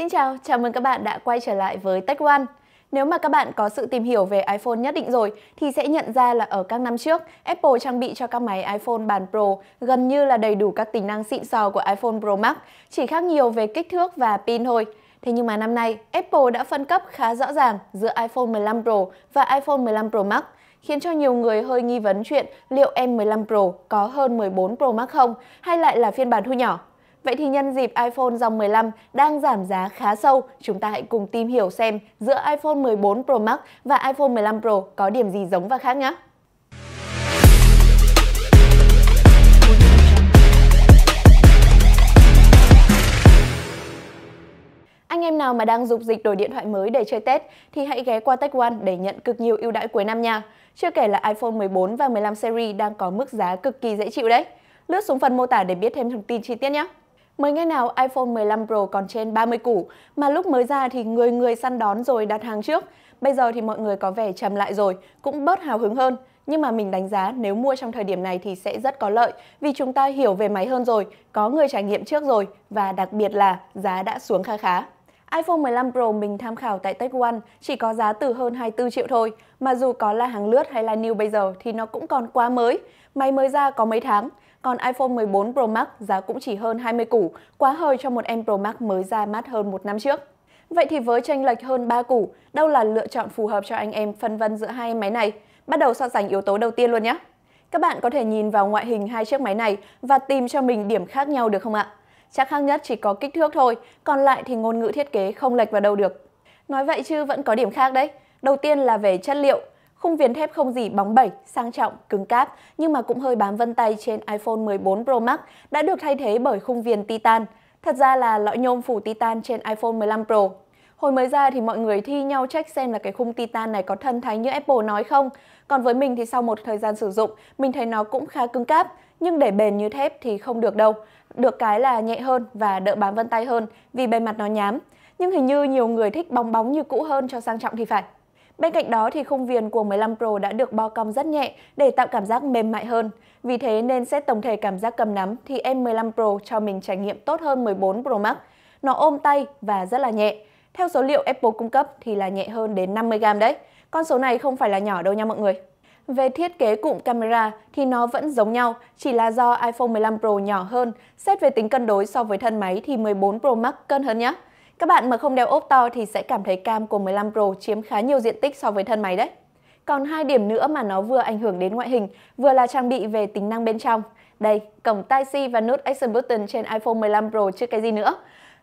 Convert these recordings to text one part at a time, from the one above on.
Xin chào, chào mừng các bạn đã quay trở lại với Tech One. Nếu mà các bạn có sự tìm hiểu về iPhone nhất định rồi thì sẽ nhận ra là ở các năm trước, Apple trang bị cho các máy iPhone bản Pro gần như là đầy đủ các tính năng xịn sò của iPhone Pro Max, chỉ khác nhiều về kích thước và pin thôi. Thế nhưng mà năm nay, Apple đã phân cấp khá rõ ràng giữa iPhone 15 Pro và iPhone 15 Pro Max, khiến cho nhiều người hơi nghi vấn chuyện liệu M15 Pro có hơn 14 Pro Max không hay lại là phiên bản thu nhỏ. Vậy thì nhân dịp iPhone dòng 15 đang giảm giá khá sâu, chúng ta hãy cùng tìm hiểu xem giữa iPhone 14 Pro Max và iPhone 15 Pro có điểm gì giống và khác nhé. Anh em nào mà đang dục dịch đổi điện thoại mới để chơi Tết thì hãy ghé qua Tech One để nhận cực nhiều ưu đãi cuối năm nha. Chưa kể là iPhone 14 và 15 series đang có mức giá cực kỳ dễ chịu đấy. Lướt xuống phần mô tả để biết thêm thông tin chi tiết nhé. Mới ngày nào iPhone 15 Pro còn trên 30 củ, mà lúc mới ra thì người người săn đón rồi đặt hàng trước. Bây giờ thì mọi người có vẻ trầm lại rồi, cũng bớt hào hứng hơn. Nhưng mà mình đánh giá nếu mua trong thời điểm này thì sẽ rất có lợi vì chúng ta hiểu về máy hơn rồi, có người trải nghiệm trước rồi và đặc biệt là giá đã xuống khá khá iPhone 15 Pro mình tham khảo tại Tech One chỉ có giá từ hơn 24 triệu thôi, mà dù có là hàng lướt hay là new bây giờ thì nó cũng còn quá mới, máy mới ra có mấy tháng còn iPhone 14 Pro Max giá cũng chỉ hơn 20 củ, quá hời cho một em Pro Max mới ra mắt hơn một năm trước. Vậy thì với tranh lệch hơn 3 củ, đâu là lựa chọn phù hợp cho anh em phân vân giữa hai máy này? Bắt đầu so sánh yếu tố đầu tiên luôn nhé. Các bạn có thể nhìn vào ngoại hình hai chiếc máy này và tìm cho mình điểm khác nhau được không ạ? Chắc khác nhất chỉ có kích thước thôi, còn lại thì ngôn ngữ thiết kế không lệch vào đâu được. Nói vậy chứ vẫn có điểm khác đấy. Đầu tiên là về chất liệu, Khung viền thép không gì bóng bẩy, sang trọng, cứng cáp nhưng mà cũng hơi bám vân tay trên iPhone 14 Pro Max đã được thay thế bởi khung viền titan. Thật ra là lõi nhôm phủ titan trên iPhone 15 Pro. Hồi mới ra thì mọi người thi nhau check xem là cái khung titan này có thân thái như Apple nói không. Còn với mình thì sau một thời gian sử dụng, mình thấy nó cũng khá cứng cáp, nhưng để bền như thép thì không được đâu. Được cái là nhẹ hơn và đỡ bám vân tay hơn vì bề mặt nó nhám. Nhưng hình như nhiều người thích bóng bóng như cũ hơn cho sang trọng thì phải. Bên cạnh đó thì khung viền của 15 Pro đã được bo cong rất nhẹ để tạo cảm giác mềm mại hơn. Vì thế nên xét tổng thể cảm giác cầm nắm thì em 15 Pro cho mình trải nghiệm tốt hơn 14 Pro Max. Nó ôm tay và rất là nhẹ. Theo số liệu Apple cung cấp thì là nhẹ hơn đến 50g đấy. Con số này không phải là nhỏ đâu nha mọi người. Về thiết kế cụm camera thì nó vẫn giống nhau, chỉ là do iPhone 15 Pro nhỏ hơn. Xét về tính cân đối so với thân máy thì 14 Pro Max cân hơn nhé. Các bạn mà không đeo ốp to thì sẽ cảm thấy cam của 15 Pro chiếm khá nhiều diện tích so với thân máy đấy. Còn hai điểm nữa mà nó vừa ảnh hưởng đến ngoại hình, vừa là trang bị về tính năng bên trong. Đây, cổng Type-C và nút Action Button trên iPhone 15 Pro chứ cái gì nữa.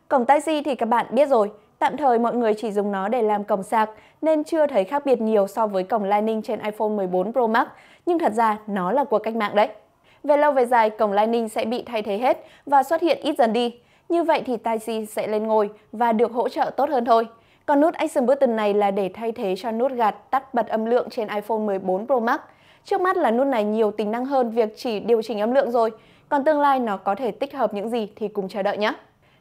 Cổng Type-C thì các bạn biết rồi, tạm thời mọi người chỉ dùng nó để làm cổng sạc nên chưa thấy khác biệt nhiều so với cổng Lightning trên iPhone 14 Pro Max, nhưng thật ra nó là cuộc cách mạng đấy. Về lâu về dài, cổng Lightning sẽ bị thay thế hết và xuất hiện ít dần đi. Như vậy thì Taiji sẽ lên ngôi và được hỗ trợ tốt hơn thôi. Còn nút Action Button này là để thay thế cho nút gạt tắt bật âm lượng trên iPhone 14 Pro Max. Trước mắt là nút này nhiều tính năng hơn việc chỉ điều chỉnh âm lượng rồi, còn tương lai nó có thể tích hợp những gì thì cùng chờ đợi nhé.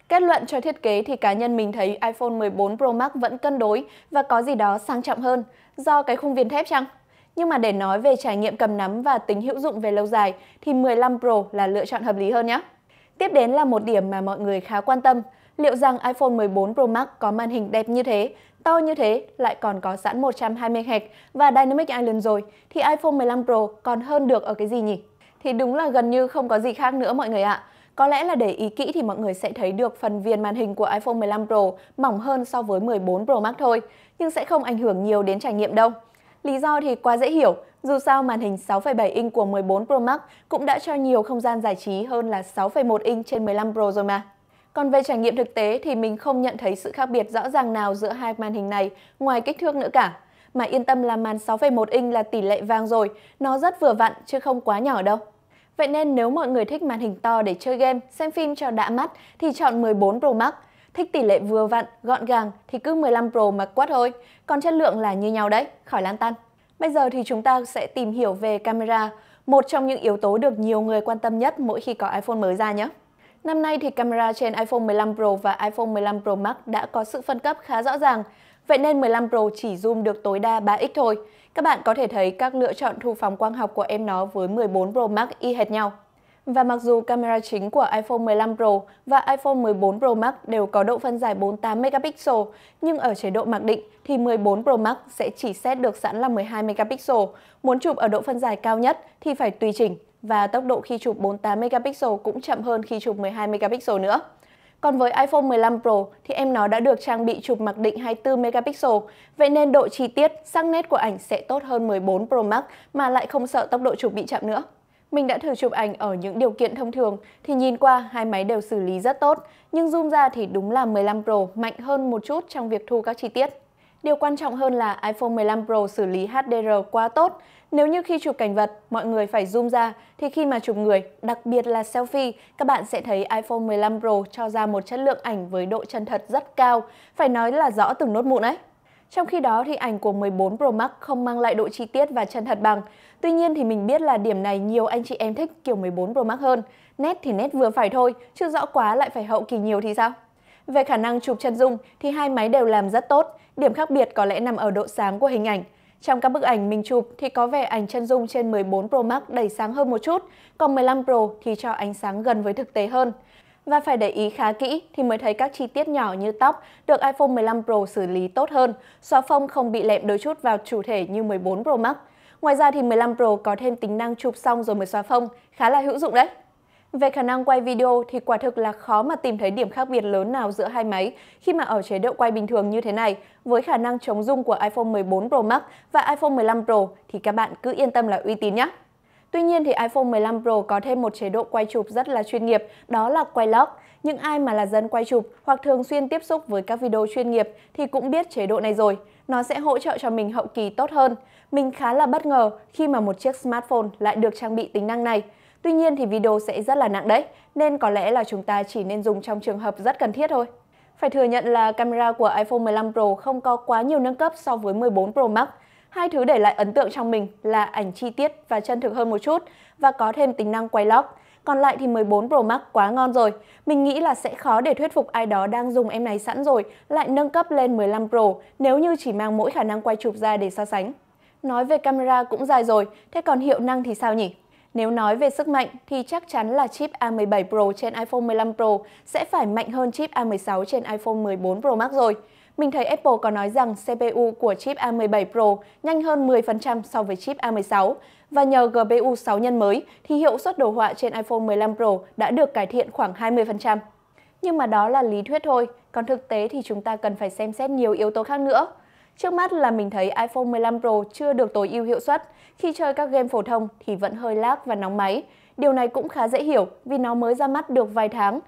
Kết luận cho thiết kế thì cá nhân mình thấy iPhone 14 Pro Max vẫn cân đối và có gì đó sang trọng hơn, do cái khung viền thép chăng? Nhưng mà để nói về trải nghiệm cầm nắm và tính hữu dụng về lâu dài thì 15 Pro là lựa chọn hợp lý hơn nhé. Tiếp đến là một điểm mà mọi người khá quan tâm, liệu rằng iPhone 14 Pro Max có màn hình đẹp như thế, to như thế, lại còn có sẵn 120 Hz và Dynamic Island rồi, thì iPhone 15 Pro còn hơn được ở cái gì nhỉ? Thì đúng là gần như không có gì khác nữa mọi người ạ. Có lẽ là để ý kỹ thì mọi người sẽ thấy được phần viền màn hình của iPhone 15 Pro mỏng hơn so với 14 Pro Max thôi, nhưng sẽ không ảnh hưởng nhiều đến trải nghiệm đâu. Lý do thì quá dễ hiểu, dù sao màn hình 6,7 inch của 14 Pro Max cũng đã cho nhiều không gian giải trí hơn là 6,1 inch trên 15 Pro rồi mà. Còn về trải nghiệm thực tế thì mình không nhận thấy sự khác biệt rõ ràng nào giữa hai màn hình này ngoài kích thước nữa cả. Mà yên tâm là màn 6,1 inch là tỷ lệ vàng rồi, nó rất vừa vặn chứ không quá nhỏ đâu. Vậy nên nếu mọi người thích màn hình to để chơi game, xem phim cho đã mắt thì chọn 14 Pro Max. Thích tỷ lệ vừa vặn, gọn gàng thì cứ 15 Pro mà quát thôi, còn chất lượng là như nhau đấy, khỏi lan tan. Bây giờ thì chúng ta sẽ tìm hiểu về camera, một trong những yếu tố được nhiều người quan tâm nhất mỗi khi có iPhone mới ra nhé. Năm nay thì camera trên iPhone 15 Pro và iPhone 15 Pro Max đã có sự phân cấp khá rõ ràng, vậy nên 15 Pro chỉ zoom được tối đa 3x thôi. Các bạn có thể thấy các lựa chọn thu phóng quang học của em nó với 14 Pro Max y hệt nhau. Và mặc dù camera chính của iPhone 15 Pro và iPhone 14 Pro Max đều có độ phân giải 48 megapixel, nhưng ở chế độ mặc định thì 14 Pro Max sẽ chỉ xét được sẵn là 12 megapixel. Muốn chụp ở độ phân giải cao nhất thì phải tùy chỉnh và tốc độ khi chụp 48 megapixel cũng chậm hơn khi chụp 12 megapixel nữa. Còn với iPhone 15 Pro thì em nó đã được trang bị chụp mặc định 24 megapixel, vậy nên độ chi tiết, sắc nét của ảnh sẽ tốt hơn 14 Pro Max mà lại không sợ tốc độ chụp bị chậm nữa. Mình đã thử chụp ảnh ở những điều kiện thông thường thì nhìn qua hai máy đều xử lý rất tốt, nhưng zoom ra thì đúng là 15 Pro mạnh hơn một chút trong việc thu các chi tiết. Điều quan trọng hơn là iPhone 15 Pro xử lý HDR quá tốt. Nếu như khi chụp cảnh vật, mọi người phải zoom ra, thì khi mà chụp người, đặc biệt là selfie, các bạn sẽ thấy iPhone 15 Pro cho ra một chất lượng ảnh với độ chân thật rất cao, phải nói là rõ từng nốt mụn ấy. Trong khi đó thì ảnh của 14 Pro Max không mang lại độ chi tiết và chân thật bằng. Tuy nhiên thì mình biết là điểm này nhiều anh chị em thích kiểu 14 Pro Max hơn. Nét thì nét vừa phải thôi, chứ rõ quá lại phải hậu kỳ nhiều thì sao? Về khả năng chụp chân dung thì hai máy đều làm rất tốt, điểm khác biệt có lẽ nằm ở độ sáng của hình ảnh. Trong các bức ảnh mình chụp thì có vẻ ảnh chân dung trên 14 Pro Max đầy sáng hơn một chút, còn 15 Pro thì cho ánh sáng gần với thực tế hơn. Và phải để ý khá kỹ thì mới thấy các chi tiết nhỏ như tóc được iPhone 15 Pro xử lý tốt hơn, xóa phông không bị lẹm đôi chút vào chủ thể như 14 Pro Max. Ngoài ra thì 15 Pro có thêm tính năng chụp xong rồi mới xóa phông, khá là hữu dụng đấy. Về khả năng quay video thì quả thực là khó mà tìm thấy điểm khác biệt lớn nào giữa hai máy khi mà ở chế độ quay bình thường như thế này, với khả năng chống rung của iPhone 14 Pro Max và iPhone 15 Pro thì các bạn cứ yên tâm là uy tín nhé. Tuy nhiên thì iPhone 15 Pro có thêm một chế độ quay chụp rất là chuyên nghiệp, đó là quay log. Những ai mà là dân quay chụp hoặc thường xuyên tiếp xúc với các video chuyên nghiệp thì cũng biết chế độ này rồi. Nó sẽ hỗ trợ cho mình hậu kỳ tốt hơn. Mình khá là bất ngờ khi mà một chiếc smartphone lại được trang bị tính năng này. Tuy nhiên thì video sẽ rất là nặng đấy, nên có lẽ là chúng ta chỉ nên dùng trong trường hợp rất cần thiết thôi. Phải thừa nhận là camera của iPhone 15 Pro không có quá nhiều nâng cấp so với 14 Pro Max, hai thứ để lại ấn tượng trong mình là ảnh chi tiết và chân thực hơn một chút và có thêm tính năng quay lóc. Còn lại thì 14 Pro Max quá ngon rồi. Mình nghĩ là sẽ khó để thuyết phục ai đó đang dùng em này sẵn rồi lại nâng cấp lên 15 Pro nếu như chỉ mang mỗi khả năng quay chụp ra để so sánh. Nói về camera cũng dài rồi, thế còn hiệu năng thì sao nhỉ? Nếu nói về sức mạnh thì chắc chắn là chip A17 Pro trên iPhone 15 Pro sẽ phải mạnh hơn chip A16 trên iPhone 14 Pro Max rồi. Mình thấy Apple có nói rằng CPU của chip A17 Pro nhanh hơn 10% so với chip A16 và nhờ GPU 6 nhân mới thì hiệu suất đồ họa trên iPhone 15 Pro đã được cải thiện khoảng 20%. Nhưng mà đó là lý thuyết thôi, còn thực tế thì chúng ta cần phải xem xét nhiều yếu tố khác nữa. Trước mắt là mình thấy iPhone 15 Pro chưa được tối ưu hiệu suất, khi chơi các game phổ thông thì vẫn hơi lag và nóng máy. Điều này cũng khá dễ hiểu vì nó mới ra mắt được vài tháng,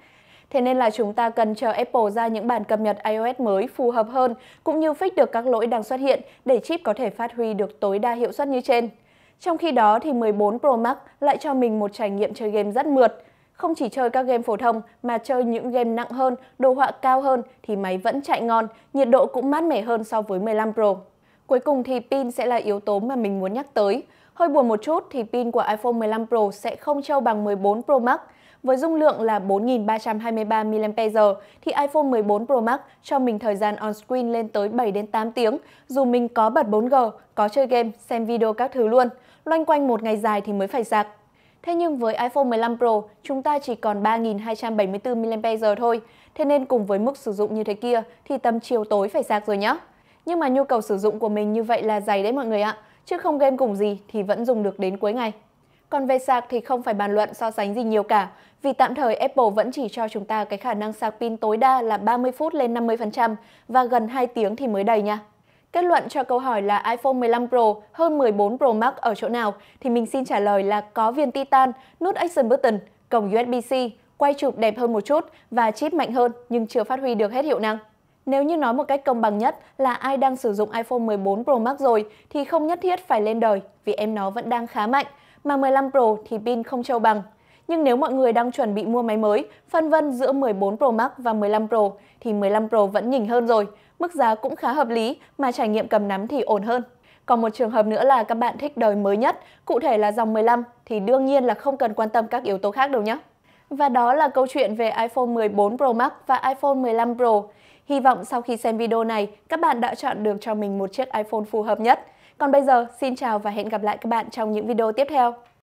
Thế nên là chúng ta cần chờ Apple ra những bản cập nhật iOS mới phù hợp hơn, cũng như fix được các lỗi đang xuất hiện để chip có thể phát huy được tối đa hiệu suất như trên. Trong khi đó thì 14 Pro Max lại cho mình một trải nghiệm chơi game rất mượt. Không chỉ chơi các game phổ thông mà chơi những game nặng hơn, đồ họa cao hơn thì máy vẫn chạy ngon, nhiệt độ cũng mát mẻ hơn so với 15 Pro. Cuối cùng thì pin sẽ là yếu tố mà mình muốn nhắc tới. Hơi buồn một chút thì pin của iPhone 15 Pro sẽ không trâu bằng 14 Pro Max, với dung lượng là 4.323 mAh thì iPhone 14 Pro Max cho mình thời gian on-screen lên tới 7 đến 8 tiếng, dù mình có bật 4G, có chơi game, xem video các thứ luôn. Loanh quanh một ngày dài thì mới phải sạc. Thế nhưng với iPhone 15 Pro, chúng ta chỉ còn 3.274 mAh thôi. Thế nên cùng với mức sử dụng như thế kia thì tầm chiều tối phải sạc rồi nhé. Nhưng mà nhu cầu sử dụng của mình như vậy là dày đấy mọi người ạ. Chứ không game cùng gì thì vẫn dùng được đến cuối ngày. Còn về sạc thì không phải bàn luận so sánh gì nhiều cả, vì tạm thời Apple vẫn chỉ cho chúng ta cái khả năng sạc pin tối đa là 30 phút lên 50% và gần 2 tiếng thì mới đầy nha. Kết luận cho câu hỏi là iPhone 15 Pro hơn 14 Pro Max ở chỗ nào thì mình xin trả lời là có viên titan, nút action button, cổng USB-C, quay chụp đẹp hơn một chút và chip mạnh hơn nhưng chưa phát huy được hết hiệu năng. Nếu như nói một cách công bằng nhất là ai đang sử dụng iPhone 14 Pro Max rồi thì không nhất thiết phải lên đời vì em nó vẫn đang khá mạnh, mà 15 Pro thì pin không trâu bằng. Nhưng nếu mọi người đang chuẩn bị mua máy mới, phân vân giữa 14 Pro Max và 15 Pro thì 15 Pro vẫn nhỉnh hơn rồi. Mức giá cũng khá hợp lý mà trải nghiệm cầm nắm thì ổn hơn. Còn một trường hợp nữa là các bạn thích đời mới nhất, cụ thể là dòng 15 thì đương nhiên là không cần quan tâm các yếu tố khác đâu nhé. Và đó là câu chuyện về iPhone 14 Pro Max và iPhone 15 Pro. Hy vọng sau khi xem video này, các bạn đã chọn được cho mình một chiếc iPhone phù hợp nhất. Còn bây giờ, xin chào và hẹn gặp lại các bạn trong những video tiếp theo.